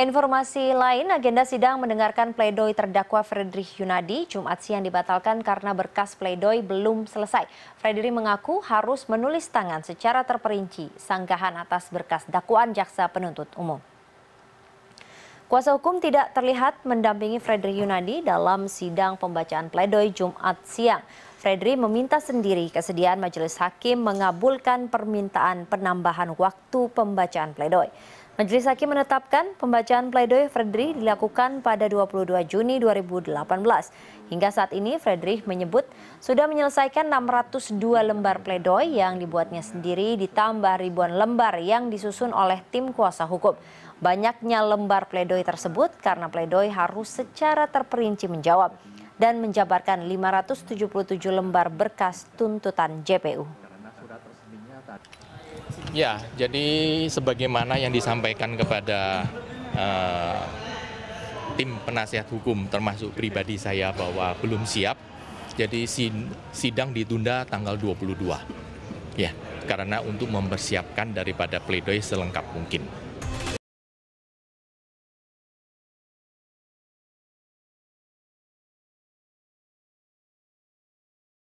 Informasi lain, agenda sidang mendengarkan pledoi terdakwa Frederick Yunadi Jumat siang dibatalkan karena berkas pledoi belum selesai. Frederick mengaku harus menulis tangan secara terperinci sanggahan atas berkas dakwaan jaksa penuntut umum. Kuasa hukum tidak terlihat mendampingi Frederick Yunadi dalam sidang pembacaan pledoi Jumat siang. Fredri meminta sendiri kesediaan majelis hakim mengabulkan permintaan penambahan waktu pembacaan pledoi. Majelis Hakim menetapkan pembacaan pledoi Fredri dilakukan pada 22 Juni 2018. Hingga saat ini Fredri menyebut sudah menyelesaikan 602 lembar pledoi yang dibuatnya sendiri ditambah ribuan lembar yang disusun oleh tim kuasa hukum. Banyaknya lembar pledoi tersebut karena pledoi harus secara terperinci menjawab dan menjabarkan 577 lembar berkas tuntutan JPU. Ya, jadi sebagaimana yang disampaikan kepada uh, tim penasihat hukum termasuk pribadi saya bahwa belum siap, jadi sidang ditunda tanggal 22. Ya, karena untuk mempersiapkan daripada pledoi selengkap mungkin.